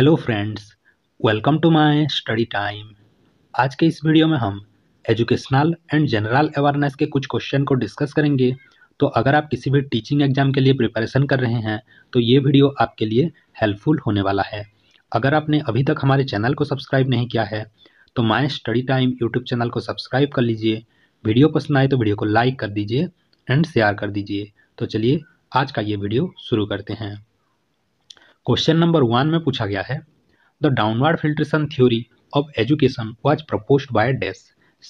Hello friends welcome to my study time आज के इस वीडियो में हम एजुकेशनल एंड जनरल अवेयरनेस के कुछ क्वेश्चन को डिस्कस करेंगे तो अगर आप किसी भी टीचिंग एग्जाम के लिए प्रिपरेशन कर रहे हैं तो ये वीडियो आपके लिए हेल्पफुल होने वाला है अगर आपने अभी तक हमारे चैनल को सब्सक्राइब नहीं किया है तो my study time YouTube channel को सब्सक्राइब कर लीजिए वीडियो पसंद आए तो वीडियो को लाइक कर दीजिए एंड शेयर कर दीजिए तो चलिए आज का ये वीडियो शुरू करते हैं क्वेश्चन नंबर वन में पूछा गया है the downward filtration theory of education was propose by dash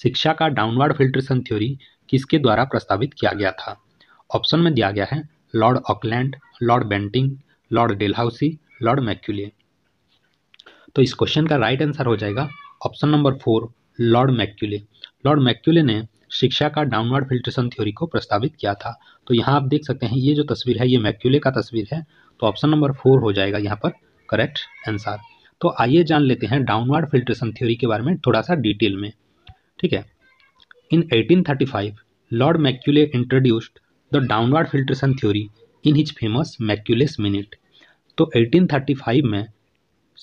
शिक्षा का डाउनवर्ड फिल्ट्रेशन थ्योरी किसके द्वारा प्रस्तावित किया गया था ऑप्शन में दिया गया है Lord Auckland Lord Bentinck Lord Dalhousie Lord Macaulay तो इस क्वेश्चन का राइट आंसर हो जाएगा option number four Lord Macaulay Lord Macaulay ने शिक्षा का डाउनवर्ड फिल्ट्रेशन थ्योरी को प्रस्तावित किया था तो यहाँ आप देख सकते हैं ये जो तस्वीर है ये मैक्यूले का तस्वीर है तो ऑप्शन नंबर फोर हो जाएगा यहाँ पर करेक्ट आंसर तो आइए जान लेते हैं डाउनवर्ड फिल्ट्रेशन थ्योरी के बारे में थोड़ा सा डिटेल में ठीक है in 1835 Lord Macaulay introduced the downward filtration theory in his famous Macaulay's minute तो 1835 में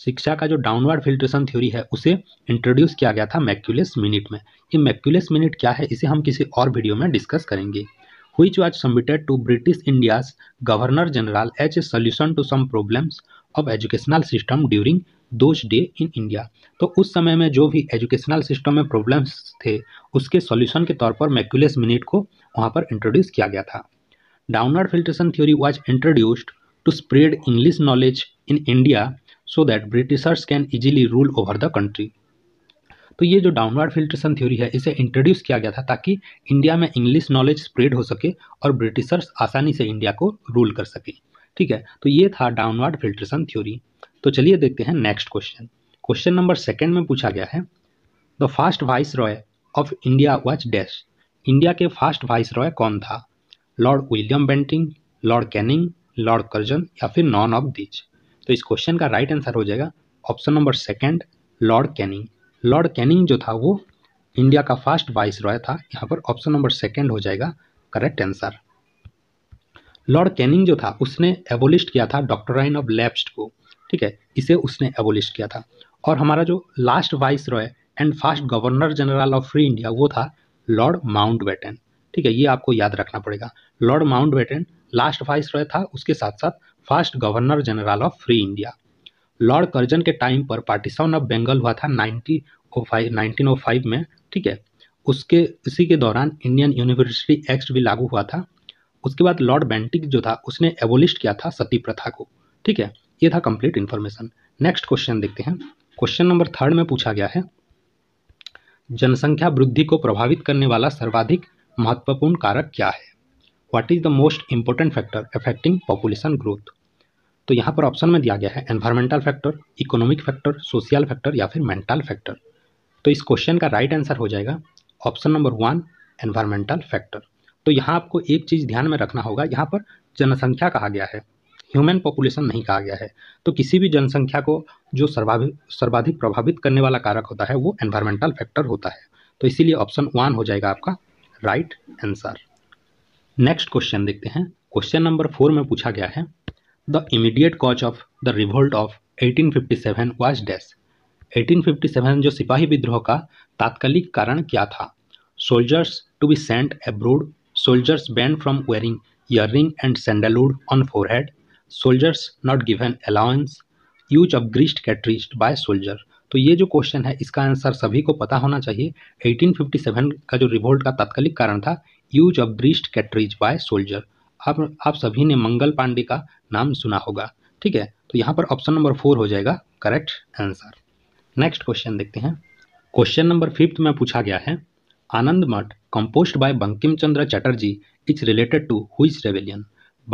शिक्षा का जो डाउनवर्ड फिल्ट्रेशन थ्योरी है उसे इंट्रोड्यूस किया गया था मैक्यूलेस मिनट में ये मैक्यूलेस मिनट क्या है इसे हम किसी और वीडियो में डिस्कस करेंगे which was submitted to British India's governor general H A solution to some problems of educational system during those day in India तो उस समय में जो भी एजुकेशनल सिस्टम में प्रॉब्लम्स थे उसके सोल्यूशन के तौर पर मैक्यूलेस मिनिट को वहाँ पर इंट्रोड्यूस किया गया था downward filtration theory was introduced to spread English knowledge in India so that Britishers can easily rule over the country तो ये जो डाउनवर्ड फिल्ट्रेशन थ्योरी है इसे इंट्रोड्यूस किया गया था ताकि इंडिया में इंग्लिश नॉलेज स्प्रेड हो सके और ब्रिटिशर्स आसानी से इंडिया को रूल कर सके ठीक है तो ये था डाउनवर्ड फिल्ट्रेशन थ्योरी तो चलिए देखते हैं next question question number second में पूछा गया है the first viceroy of India which dash India के फास्ट वाइस रॉय कौन था Lord William Bentinck Lord Canning Lord Curzon या फिर नॉन ऑफ दीज तो इस क्वेश्चन का राइट right आंसर हो जाएगा option number second Lord Canning Lord Canning जो था वो इंडिया का फर्स्ट वाइस रॉय था यहाँ पर ऑप्शन नंबर सेकेंड हो जाएगा करेक्ट आंसर लॉर्ड कैनिंग जो था उसने एबोलिस्ट किया था डॉक्टराइन ऑफ लैप्स्ड को ठीक है इसे उसने एबोलिस्ट किया था और हमारा जो last viceroy and first governor general of free India वो था लॉर्ड माउंट बैटन ठीक है ये आपको याद रखना पड़ेगा Lord Mountbatten last viceroy था उसके साथ साथ first governor general of free India Lord Curzon के टाइम पर पार्टीशन ऑफ बंगाल हुआ था ninety O five nineteen O five में ठीक है उसके इसी के दौरान इंडियन यूनिवर्सिटी एक्ट भी लागू हुआ था उसके बाद लॉर्ड बेंटिक जो था उसने एबोलिस्ट किया था सती प्रथा को ठीक है ये था कंप्लीट इन्फॉर्मेशन नेक्स्ट क्वेश्चन देखते हैं क्वेश्चन नंबर थर्ड में पूछा गया है जनसंख्या वृद्धि को प्रभावित करने वाला सर्वाधिक महत्वपूर्ण कारक क्या है what is the most important factor affecting population growth तो यहाँ पर ऑप्शन में दिया गया है environmental factor economic factor social factor या फिर मेंटल फैक्टर तो इस क्वेश्चन का राइट आंसर हो जाएगा option number one environmental factor तो यहाँ आपको एक चीज़ ध्यान में रखना होगा यहाँ पर जनसंख्या कहा गया है ह्यूमन पॉपुलेशन नहीं कहा गया है तो किसी भी जनसंख्या को जो सर्वाधिक सर्वाधिक प्रभावित करने वाला कारक होता है वो एनवायरमेंटल फैक्टर होता है तो इसीलिए ऑप्शन वन हो जाएगा आपका राइट आंसर नेक्स्ट क्वेश्चन देखते हैं क्वेश्चन नंबर फोर में पूछा गया है The immediate cause of the revolt of 1857 was death. 1857 जो सिपाही विद्रोह का तात्कालिक कारण क्या था soldiers to be sent abroad soldiers ban from wearing ear ring and sandalwood on forehead soldiers not given allowance use of greased cartridge by soldier तो ये जो क्वेश्चन है इसका आंसर सभी को पता होना चाहिए 1857 का जो रिवोल्ट का तात्कालिक कारण था use of greased cartridge by soldier आप आप सभी ने मंगल पांडे का नाम सुना होगा ठीक है तो यहाँ पर ऑप्शन नंबर फोर हो जाएगा करेक्ट आंसर नेक्स्ट क्वेश्चन देखते हैं क्वेश्चन नंबर फिफ्थ में पूछा गया है Anand Math composed by Bankim Chandra Chatterjee is related to which rebellion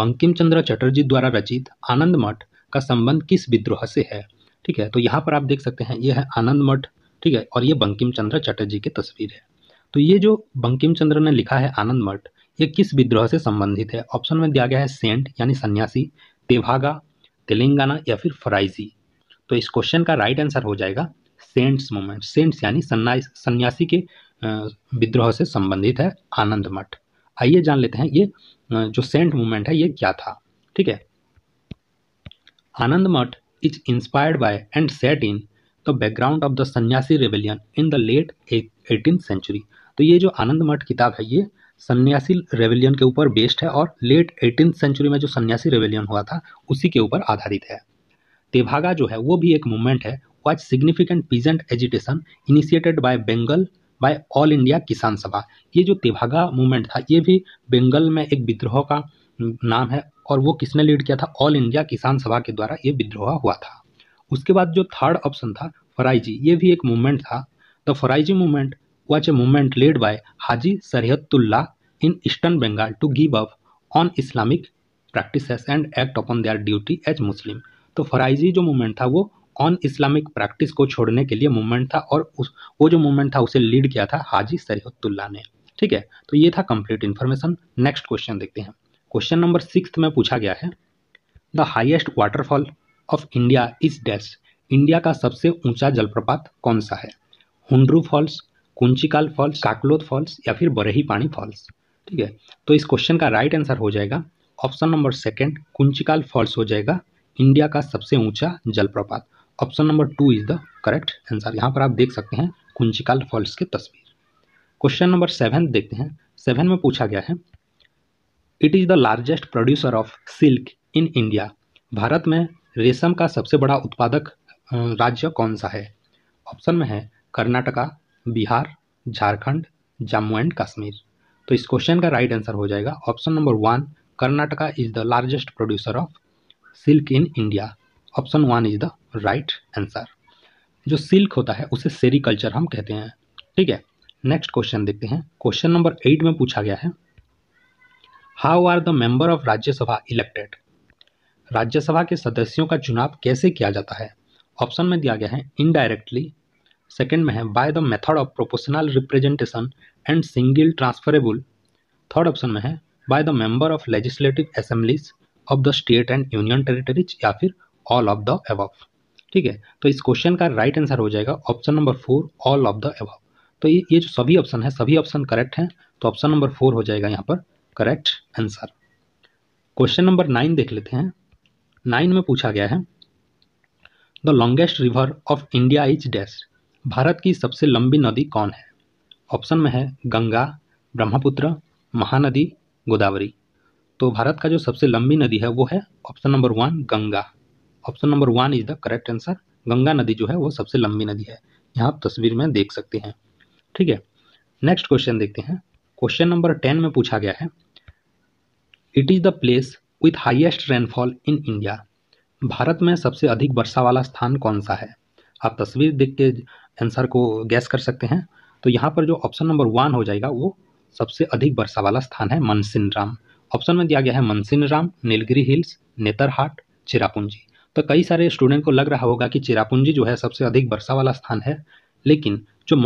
Bankim Chandra Chatterjee द्वारा रचित आनंद मठ का संबंध किस विद्रोह से है ठीक है तो यहाँ पर आप देख सकते हैं ये है आनंद मठ ठीक है और ये बंकिम चंद्र चटर्जी की तस्वीर है तो ये जो बंकिम चंद्र ने लिखा है आनंद मठ ये किस विद्रोह से संबंधित है ऑप्शन में दिया गया है सेंट यानी सन्यासी तेभागा तेलंगाना या फिर फराइजी तो इस क्वेश्चन का राइट आंसर हो जाएगा सेंट्स मूवमेंट सेंट्स यानी सन्यासी के विद्रोह से संबंधित है आनंद मठ आइए जान लेते हैं ये जो सेंट मूवमेंट है ये क्या था ठीक है Anand Math is inspired by and set in the background of the Sanyasi rebellion in the late eighteen century तो ये जो आनंद मठ किताब है ये सन्यासी रेवेलियन के ऊपर बेस्ड है और लेट एटीन सेंचुरी में जो सन्यासी रेवेलियन हुआ था उसी के ऊपर आधारित है तेभागा जो है वो भी एक मूवमेंट है was significant peasant agitation initiated by Bengal by all India Kisan Sabha ये जो तेभागा मूवमेंट था ये भी बेंगल में एक विद्रोह का नाम है और वो किसने लीड किया था ऑल इंडिया किसान सभा के द्वारा ये विद्रोह हुआ था उसके बाद जो थर्ड ऑप्शन था फराइजी ये भी एक मूवमेंट था the Faraizi movement which a movement led by Haji Shariatullah in eastern Bengal to give up on Islamic practices and act upon their duty as Muslim तो फराइजी जो मूवमेंट था वो ऑन इस्लामिक प्रैक्टिस को छोड़ने के लिए मूवमेंट था और उस वो जो मूवमेंट था उसे लीड किया था हाजी सरहतुल्ला ने ठीक है तो ये था कंप्लीट इन्फॉर्मेशन नेक्स्ट क्वेश्चन देखते हैं क्वेश्चन नंबर सिक्स में पूछा गया है the highest waterfall of India is dash India का सबसे ऊंचा जलप्रपात कौन सा है Hundru falls Kunchikal falls Kakolat falls या फिर बरेही पानी फॉल्स ठीक है तो इस क्वेश्चन का राइट आंसर हो जाएगा option number second Kunchikal falls हो जाएगा इंडिया का सबसे ऊंचा जलप्रपात option number two is the correct answer यहाँ पर आप देख सकते हैं कुंचिकाल फॉल्स की तस्वीर क्वेश्चन नंबर सेवन देखते हैं सेवन में पूछा गया है it is the largest producer of silk in India Bharat में रेशम का सबसे बड़ा उत्पादक राज्य कौन सा है ऑप्शन में है कर्नाटका बिहार झारखंड जम्मू एंड कश्मीर तो इस क्वेश्चन का राइट आंसर हो जाएगा option number one Karnataka is the largest producer of silk in India option one is the right answer जो सिल्क होता है उसे सेरिकल्चर हम कहते हैं ठीक है नेक्स्ट क्वेश्चन देखते हैं क्वेश्चन नंबर एट में पूछा गया है how are the member of Rajya Sabha elected Rajya Sabha के सदस्यों का चुनाव कैसे किया जाता है ऑप्शन में दिया गया है इनडायरेक्टली सेकेंड में है by the method of proportional representation and single transferable third option में है by the member of legislative assemblies of the state and union territories या फिर ऑल ऑफ द एव ठीक है तो इस क्वेश्चन का राइट आंसर हो जाएगा option number four all of the above तो ये ये जो सभी ऑप्शन है सभी ऑप्शन करेक्ट हैं तो ऑप्शन नंबर फोर हो जाएगा यहाँ पर correct answer question number nine देख लेते हैं नाइन में पूछा गया है the longest river of India is dash Bharat की सबसे लंबी नदी कौन है ऑप्शन में है गंगा ब्रह्मपुत्र महानदी गोदावरी तो भारत का जो सबसे लंबी नदी है वो है option number one Ganga option number one is the correct answer Ganga नदी जो है वो सबसे लंबी नदी है यहाँ आप तस्वीर में देख सकते हैं ठीक है नेक्स्ट क्वेश्चन देखते हैं क्वेश्चन नंबर टेन में पूछा गया है it is the place with highest rainfall in India Bharat में सबसे अधिक वर्षा वाला स्थान कौन सा है आप तस्वीर देख के आंसर को गैस कर सकते हैं तो यहाँ पर जो ऑप्शन नंबर वन हो जाएगा वो सबसे अधिक वर्षा वाला स्थान है राम ऑप्शन में दिया गया है राम नीलगिरी हिल्स नेतरहाट चिरापुंजी तो कई सारे स्टूडेंट को लग रहा होगा कि चिरापुंजी जो है सबसे अधिक वर्षा वाला स्थान है लेकिन जो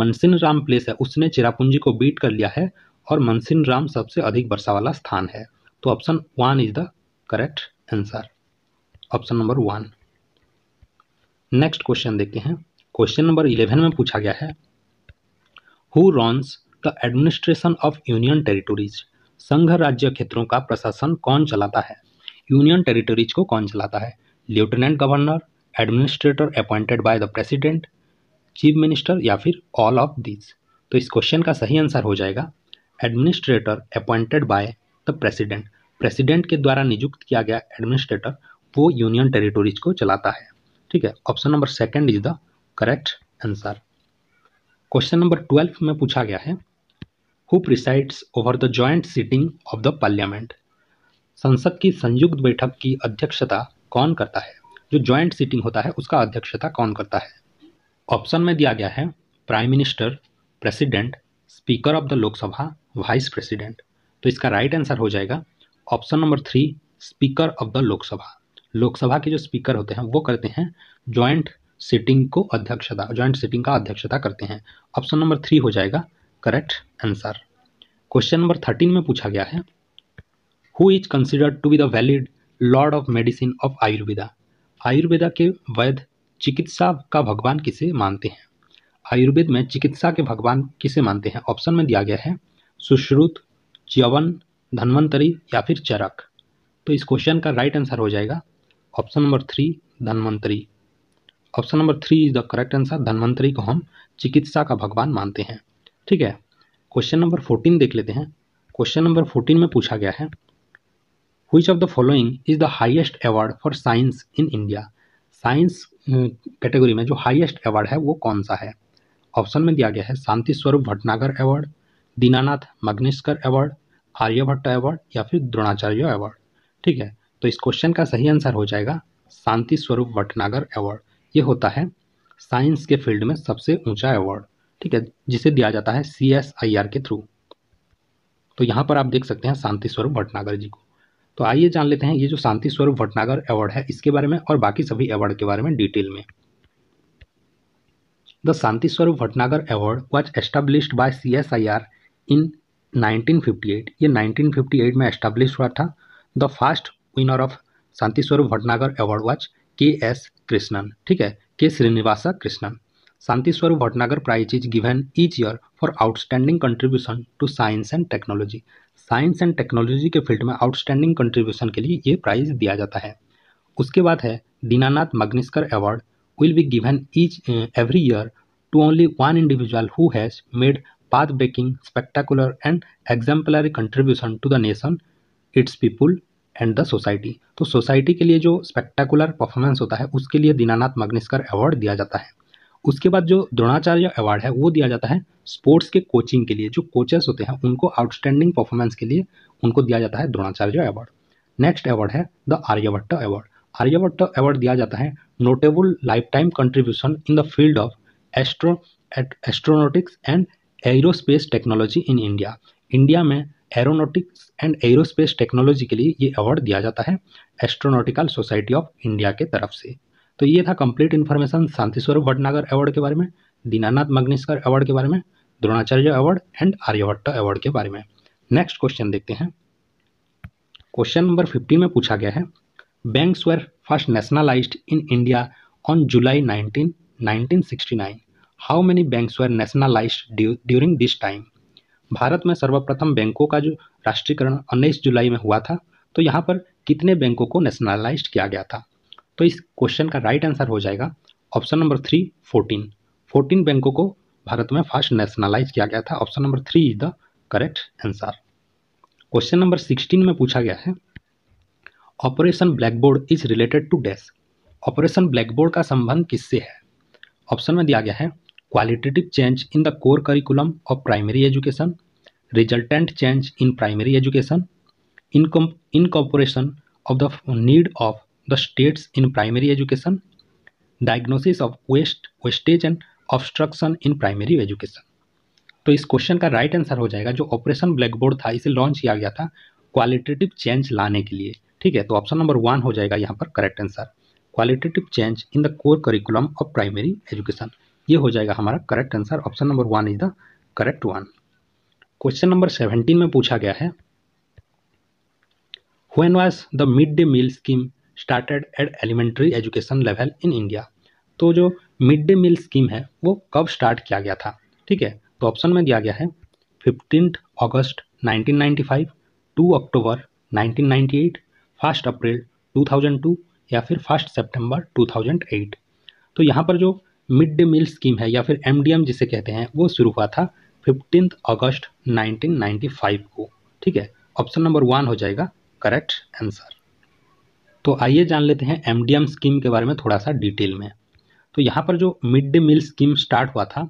राम प्लेस है उसने चिरापुंजी को बीट कर लिया है और राम सबसे अधिक वर्षा वाला स्थान है तो option one is the correct answer option number one next question देखते हैं क्वेश्चन नंबर इलेवन में पूछा गया है who runs the administration of union territories संघ राज्य क्षेत्रों का प्रशासन कौन चलाता है यूनियन टेरिटोरीज को कौन चलाता है lieutenant governor administrator appointed by the president chief minister या फिर ऑल ऑफ दिस तो इस क्वेश्चन का सही आंसर हो जाएगा administrator appointed by the president president के द्वारा नियुक्त किया गया एडमिनिस्ट्रेटर वो यूनियन टेरिटोरीज को चलाता है ठीक है option number second is the correct answer question number twelve में पूछा गया है who presides over the joint sitting of the parliament संसद की संयुक्त बैठक की अध्यक्षता कौन करता है जो ज्वाइंट सीटिंग होता है उसका अध्यक्षता कौन करता है ऑप्शन में दिया गया है prime minister president speaker of the Lok Sabha vice president तो इसका राइट आंसर हो जाएगा option number three speaker of the Lok Sabha Lok Sabha के जो स्पीकर होते हैं वो करते हैं ज्वाइंट सिटिंग को अध्यक्षता ज्वाइंट सिटिंग का अध्यक्षता करते हैं ऑप्शन नंबर थ्री हो जाएगा correct answer question number thirteen में पूछा गया है who is considered to be the valid lord of medicine of Ayurveda Ayurveda के वैध चिकित्सा का भगवान किसे मानते हैं आयुर्वेद में चिकित्सा के भगवान किसे मानते हैं ऑप्शन में दिया गया है सुश्रुत च्यवन धन्वंतरी या फिर चरक तो इस क्वेश्चन का राइट आंसर हो जाएगा option number three Dhanvantari option number three is the correct answer Dhanvantari को हम चिकित्सा का भगवान मानते हैं ठीक है क्वेश्चन नंबर फोर्टीन देख लेते हैं क्वेश्चन नंबर फोर्टीन में पूछा गया है which of the following is the highest award for science in India science category में जो हाइएस्ट अवार्ड है वो कौन सा है ऑप्शन में दिया गया है Shanti Swarup Bhatnagar award Dinanath Mangeshkar award Aryabhata award या फिर द्रोणाचार्य अवार्ड ठीक है तो इस क्वेश्चन का सही आंसर हो जाएगा शांति स्वरूप भटनागर अवार्ड ये होता है साइंस के फील्ड में सबसे ऊंचा अवार्ड ठीक है जिसे दिया जाता है सी एस आई आर के थ्रू तो यहाँ पर आप देख सकते हैं शांति स्वरूप भटनागर जी को तो आइए जान लेते हैं ये जो शांति स्वरूप भटनागर अवार्ड है इसके बारे में और बाकी सभी अवार्ड के बारे में डिटेल में the Shanti Swarup Bhatnagar award was established by C S I R in 1958 ये 1958 में एस्टाब्लिश हुआ था the first winner of Shanti Swarup Bhatnagar award was K S Krishnan ठीक है K Srinivasa Krishnan Shanti Swarup Bhatnagar prize is given each year for outstanding contribution to science and technology science and technology के field में outstanding contribution के लिए ये प्राइज दिया जाता है उसके बाद है Dinanath Mangeshkar award will be given each every year to only one individual who has made path breaking spectacular and exemplary contribution to the nation its people and the society तो सोसाइटी के लिए जो स्पेक्टाकुलर परफॉर्मेंस होता है उसके लिए Dinanath Mangeshkar award दिया जाता है उसके बाद जो द्रोणाचार्य अवार्ड है वो दिया जाता है स्पोर्ट्स के कोचिंग के लिए जो कोचेस होते हैं उनको आउटस्टैंडिंग परफॉर्मेंस के लिए उनको दिया जाता है द्रोणाचार्य अवार्ड नेक्स्ट अवार्ड है the Aryabhata award Aryabhata award दिया जाता है notable lifetime contribution in the field of astro astronautics and aerospace technology in India India में एरोनॉटिक्स एंड एरोस्पेस टेक्नोलॉजी के लिए ये अवार्ड दिया जाता है एस्ट्रोनॉटिकल सोसाइटी ऑफ इंडिया के तरफ से तो ये था कंप्लीट इन्फॉर्मेशन शांति स्वरूप भटनागर अवार्ड के बारे में दीनानाथ मग्निस्कर अवार्ड के बारे में Dronacharya award and Aryabhata award के बारे में नेक्स्ट क्वेश्चन देखते हैं क्वेश्चन नंबर फिफ्टीन में पूछा गया है banks were first nationalised in India on July nineteen sixty nine how many bank were nationalise during this time Bharat में सर्वप्रथम बैंकों का जो राष्ट्रीयकरण उन्नीस जुलाई में हुआ था तो यहाँ पर कितने बैंकों को नेशनलाइज किया गया था तो इस क्वेश्चन का राइट आंसर हो जाएगा option number three fourteen fourteen बैंकों को भारत में फर्स्ट नेशनलाइज किया गया था option number three is the correct answer question number sixteen में पूछा गया है operation blackboard is related to dash operation blackboard का संबंध किससे है ऑप्शन में दिया गया है qualitative change in the core curriculum of primary education resultant change in primary education incorporation of the need of the states in primary education diagnosis of waste wastage and obstruction in primary education तो इस question का right right answer हो जाएगा जो operation black board था इसे launch किया गया था क्वालिटेटिव चेंज लाने के लिए ठीक है तो ऑप्शन नंबर वन हो जाएगा यहाँ पर correct answer qualitative change in the core curriculum of primary education ये हो जाएगा हमारा correct answer option number one is the correct one question number seventeen में पूछा गया है when was the mid day meal scheme started at elementary education level in India तो जो मिड डे मील स्कीम है वो कब स्टार्ट किया गया था ठीक है तो ऑप्शन में दिया गया है fifteen August 1995, two October 1998, first April 2002 या फिर फर्स्ट सितंबर 2008। तो यहाँ पर जो मिड डे मील स्कीम है या फिर एम जिसे कहते हैं वो शुरू हुआ था फिफ्टीन अगस्त 1995 को ठीक है ऑप्शन नंबर वन हो जाएगा करेक्ट आंसर तो आइए जान लेते हैं एम स्कीम के बारे में थोड़ा सा डिटेल में तो यहाँ पर जो mid day meal scheme start हुआ था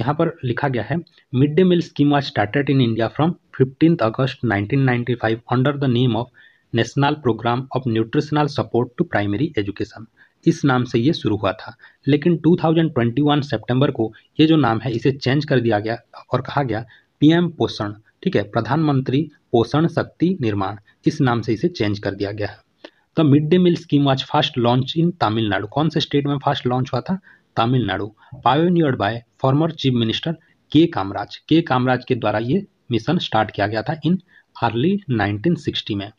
यहाँ पर लिखा गया है mid day meal scheme was started in India from fifteen August 1995 under the name of national programme of nutritional support to primary education इस नाम से ये शुरू हुआ था लेकिन 2021 सितंबर को ये जो नाम है इसे चेंज कर दिया गया और कहा गया पीएम पोषण ठीक है प्रधानमंत्री पोषण शक्ति निर्माण इस नाम से इसे चेंज कर दिया गया है द तो mid day meal scheme was first launch in Tamil Nadu कौन से स्टेट में फास्ट लॉन्च हुआ था Tamil Nadu pioneered by former chief minister K Kamaraj के कामराज के द्वारा ये मिशन स्टार्ट किया गया था इन अर्ली 1960 में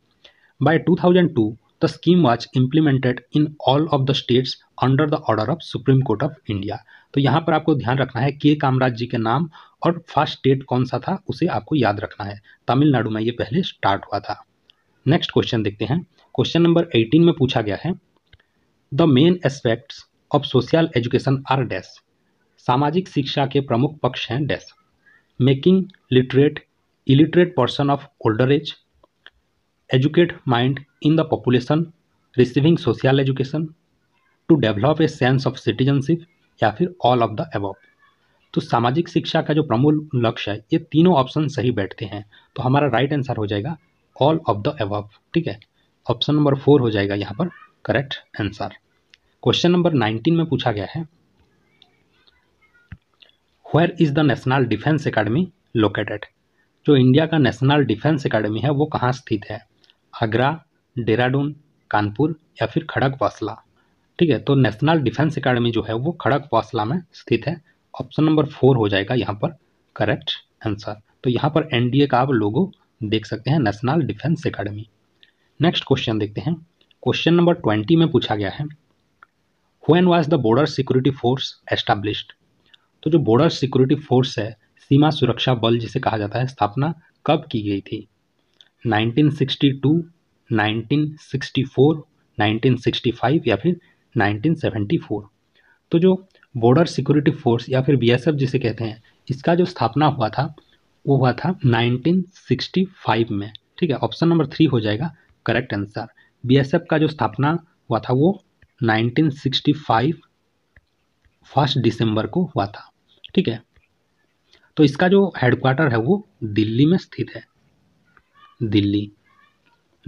by 2002 the scheme was implemented in all of the states under the order of supreme court of India तो यहाँ पर आपको ध्यान रखना है के कामराज जी के नाम और फर्स्ट स्टेट कौन सा था उसे आपको याद रखना है तमिलनाडु में ये पहले स्टार्ट हुआ था नेक्स्ट क्वेश्चन देखते हैं क्वेश्चन नंबर 18 में पूछा गया है the main aspects of social education are dash सामाजिक शिक्षा के प्रमुख पक्ष हैं dash making literate illiterate person of older age educate mind in the population receiving social education to develop a sense of citizenship या फिर ऑल ऑफ द एबव तो सामाजिक शिक्षा का जो प्रमुख लक्ष्य है ये तीनों ऑप्शन सही बैठते हैं तो हमारा राइट right आंसर हो जाएगा ऑल ऑफ द एबव ठीक है ऑप्शन नंबर फोर हो जाएगा यहाँ पर correct answer question number nineteen में पूछा गया है where is the national defence academy located जो इंडिया का नेशनल डिफेंस अकेडमी है वो कहाँ स्थित है आगरा डेराडून कानपुर या फिर खड़क वासला ठीक है तो नेशनल डिफेंस अकेडमी जो है वो खड़क वासला में स्थित है ऑप्शन नंबर फोर हो जाएगा यहाँ पर करेक्ट आंसर तो यहाँ पर एनडीए का आप लोगो देख सकते हैं national defence academy next question देखते हैं क्वेश्चन नंबर ट्वेंटी में पूछा गया है when was the border security force established तो जो बॉर्डर सिक्योरिटी फोर्स है सीमा सुरक्षा बल जिसे कहा जाता है स्थापना कब की गई थी 1962 1964, 1965 या फिर 1974 तो जो बॉर्डर सिक्योरिटी फोर्स या फिर बीएसएफ जिसे कहते हैं इसका जो स्थापना हुआ था वो हुआ था 1965 में ठीक है ऑप्शन नंबर थ्री हो जाएगा करेक्ट आंसर बीएसएफ का जो स्थापना हुआ था वो 1965 फर्स्ट दिसंबर को हुआ था ठीक है तो इसका जो हेडक्वार्टर है वो दिल्ली में स्थित है दिल्ली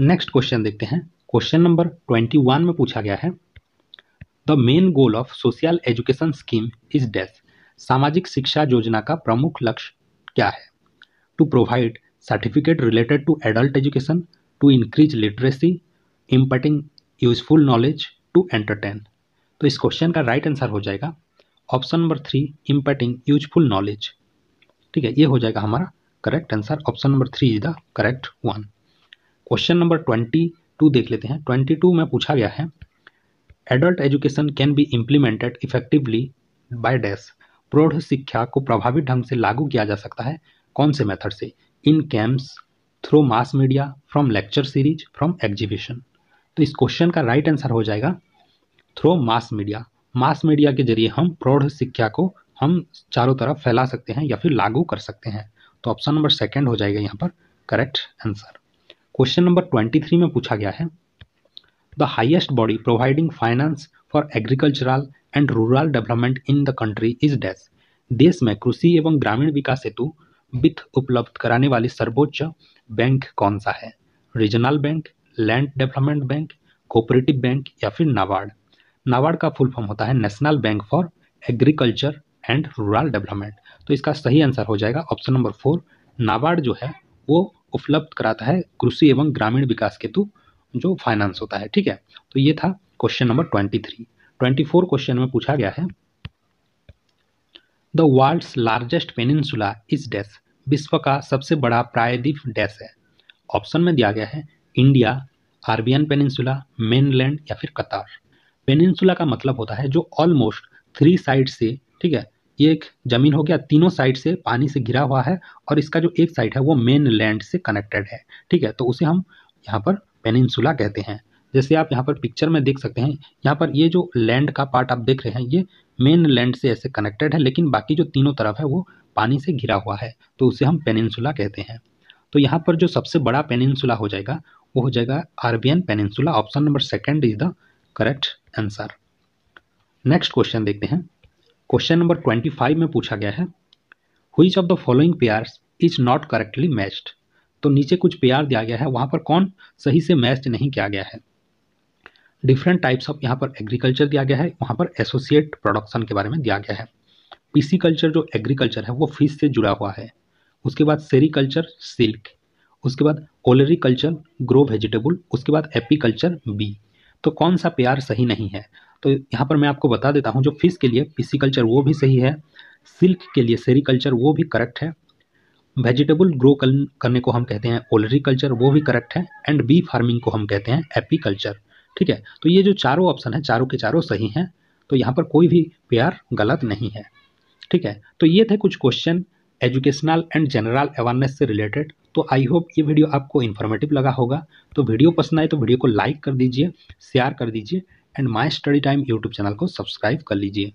नेक्स्ट क्वेश्चन देखते हैं क्वेश्चन नंबर ट्वेंटी वन में पूछा गया है the main goal of social education scheme is dash सामाजिक शिक्षा योजना का प्रमुख लक्ष्य क्या है to provide certificate related to adult education to increase literacy imparting useful knowledge to entertain तो इस क्वेश्चन का राइट right आंसर हो जाएगा option number three imparting useful knowledge ठीक है ये हो जाएगा हमारा correct answer option number three is the correct one question number twenty to देख लेते हैं ट्वेंटी टू में पूछा गया है adult education can be implemented effectively by dash प्रौढ़ शिक्षा को प्रभावी ढंग से लागू किया जा सकता है कौन से मेथड से in camps through mass media from lecture series from exhibition तो इस क्वेश्चन का राइट right आंसर हो जाएगा through mass media mass media के जरिए हम प्रौढ़ शिक्षा को हम चारों तरफ फैला सकते हैं या फिर लागू कर सकते हैं तो ऑप्शन नंबर सेकंड हो जाएगा यहाँ पर correct answer question number twenty three में पूछा गया है the highest body providing finance for agricultural and rural development in the country is dash देश में कृषि एवं ग्रामीण विकास हेतु वित्त उपलब्ध कराने वाली सर्वोच्च बैंक कौन सा है regional bank land development bank cooperative bank या फिर नाबार्ड नाबार्ड का फुल फॉर्म होता है national bank for agriculture and rural development तो इसका सही आंसर हो जाएगा ऑप्शन नंबर फोर नाबार्ड जो है वो उपलब्ध कराता है कृषि एवं ग्रामीण विकास के तु जो फाइनेंस होता है ठीक है तो ये था question number twenty three twenty four question में पूछा गया है the world's largest peninsula is dash विश्व का सबसे बड़ा प्रायद्वीप डैश है ऑप्शन में दिया गया है इंडिया आरबियन पेनिनसुला मेनलैंड या फिर कतार पेनिनसुला का मतलब होता है जो ऑलमोस्ट थ्री साइड से ठीक है ये एक जमीन हो गया तीनों साइड से पानी से घिरा हुआ है और इसका जो एक साइड है वो मेन लैंड से कनेक्टेड है ठीक है तो उसे हम यहाँ पर पेनिनसुला कहते हैं जैसे आप यहाँ पर पिक्चर में देख सकते हैं यहाँ पर ये जो लैंड का पार्ट आप देख रहे हैं ये मेन लैंड से ऐसे कनेक्टेड है लेकिन बाकी जो तीनों तरफ है वो पानी से घिरा हुआ है तो उसे हम पेनिनसुला कहते हैं तो यहाँ पर जो सबसे बड़ा पेनिनसुला हो जाएगा वो हो जाएगा Arabian peninsula option number second is the correct answer next question देखते हैं क्वेश्चन नंबर ट्वेंटी फाइव में पूछा गया है which of the following pairs is not correctly matched तो नीचे कुछ पेयर दिया गया है वहाँ पर कौन सही से मैच्ड नहीं किया गया है डिफरेंट टाइप्स ऑफ यहाँ पर एग्रीकल्चर दिया गया है वहाँ पर एसोसिएट प्रोडक्शन के बारे में दिया गया है पीसी कल्चर जो एग्रीकल्चर है वो फिश से जुड़ा हुआ है उसके बाद सेरीकल्चर सिल्क उसके बाद ओलरी कल्चर ग्रो वेजिटेबल उसके बाद एपीकल्चर बी तो कौन सा पेयर सही नहीं है तो यहाँ पर मैं आपको बता देता हूँ जो फिश के लिए कल्चर वो भी सही है सिल्क के लिए सेरिकल्चर वो भी करेक्ट है वेजिटेबल ग्रो करने को हम कहते हैं ओलरी कल्चर वो भी करेक्ट है एंड बी फार्मिंग को हम कहते हैं एपी कल्चर ठीक है तो ये जो चारों ऑप्शन है चारों के चारों सही हैं तो यहाँ पर कोई भी पेयर गलत नहीं है ठीक है तो ये थे कुछ question educational and general awareness से रिलेटेड तो आई होप ये वीडियो आपको इन्फॉर्मेटिव लगा होगा तो वीडियो पसंद आए तो वीडियो को लाइक कर दीजिए शेयर कर दीजिए and my study time YouTube channel को सब्सक्राइब कर लीजिए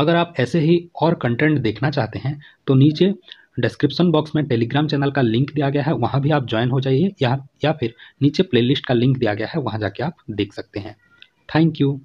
अगर आप ऐसे ही और कंटेंट देखना चाहते हैं तो नीचे डिस्क्रिप्शन बॉक्स में टेलीग्राम चैनल का लिंक दिया गया है वहाँ भी आप ज्वाइन हो जाइए या या फिर नीचे प्लेलिस्ट का लिंक दिया गया है वहाँ जाके आप देख सकते हैं थैंक यू